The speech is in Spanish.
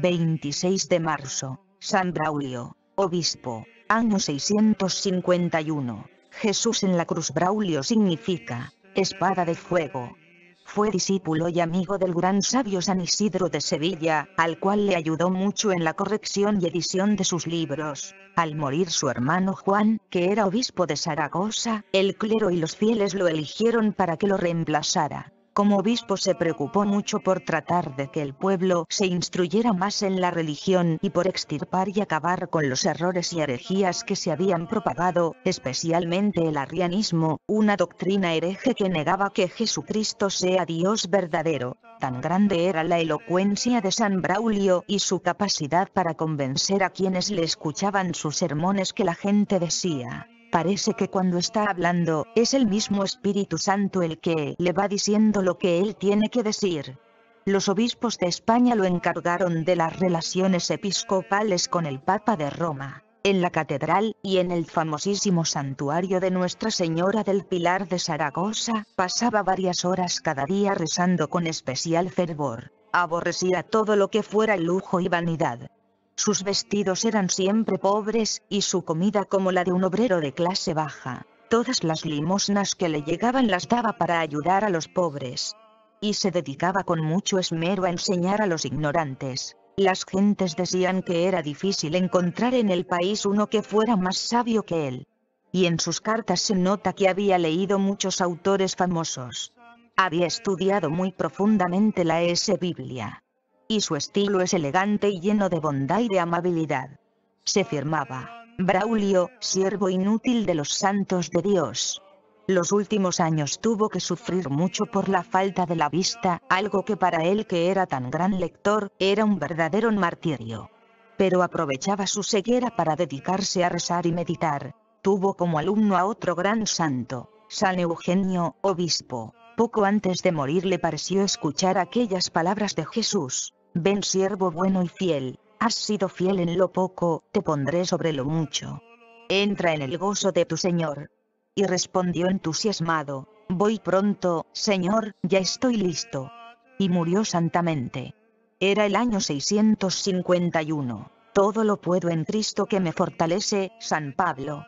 26 de marzo, San Braulio, obispo, año 651. Jesús en la cruz Braulio significa, espada de fuego. Fue discípulo y amigo del gran sabio San Isidro de Sevilla, al cual le ayudó mucho en la corrección y edición de sus libros. Al morir su hermano Juan, que era obispo de Zaragoza, el clero y los fieles lo eligieron para que lo reemplazara. Como obispo se preocupó mucho por tratar de que el pueblo se instruyera más en la religión y por extirpar y acabar con los errores y herejías que se habían propagado, especialmente el arrianismo, una doctrina hereje que negaba que Jesucristo sea Dios verdadero. Tan grande era la elocuencia de San Braulio y su capacidad para convencer a quienes le escuchaban sus sermones que la gente decía, Parece que cuando está hablando, es el mismo Espíritu Santo el que le va diciendo lo que él tiene que decir. Los obispos de España lo encargaron de las relaciones episcopales con el Papa de Roma, en la catedral y en el famosísimo santuario de Nuestra Señora del Pilar de Zaragoza, pasaba varias horas cada día rezando con especial fervor. Aborrecía todo lo que fuera lujo y vanidad sus vestidos eran siempre pobres, y su comida como la de un obrero de clase baja. Todas las limosnas que le llegaban las daba para ayudar a los pobres. Y se dedicaba con mucho esmero a enseñar a los ignorantes. Las gentes decían que era difícil encontrar en el país uno que fuera más sabio que él. Y en sus cartas se nota que había leído muchos autores famosos. Había estudiado muy profundamente la S. Biblia y su estilo es elegante y lleno de bondad y de amabilidad. Se firmaba, Braulio, siervo inútil de los santos de Dios. Los últimos años tuvo que sufrir mucho por la falta de la vista, algo que para él que era tan gran lector, era un verdadero martirio. Pero aprovechaba su ceguera para dedicarse a rezar y meditar. Tuvo como alumno a otro gran santo, San Eugenio, obispo. Poco antes de morir le pareció escuchar aquellas palabras de Jesús. Ven siervo bueno y fiel, has sido fiel en lo poco, te pondré sobre lo mucho. Entra en el gozo de tu Señor. Y respondió entusiasmado, Voy pronto, Señor, ya estoy listo. Y murió santamente. Era el año 651. Todo lo puedo en Cristo que me fortalece, San Pablo.